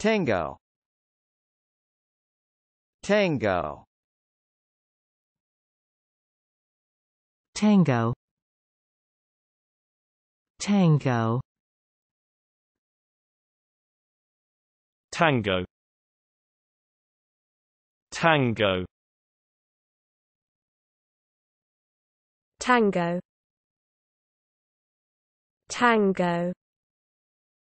Tango Tango Tango Tango Tango Tango Tango Tango